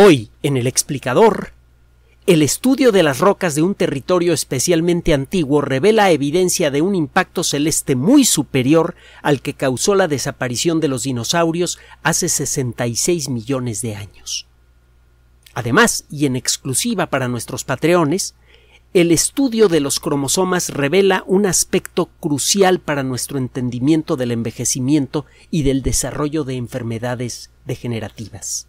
Hoy, en el explicador, el estudio de las rocas de un territorio especialmente antiguo revela evidencia de un impacto celeste muy superior al que causó la desaparición de los dinosaurios hace 66 millones de años. Además, y en exclusiva para nuestros patreones, el estudio de los cromosomas revela un aspecto crucial para nuestro entendimiento del envejecimiento y del desarrollo de enfermedades degenerativas.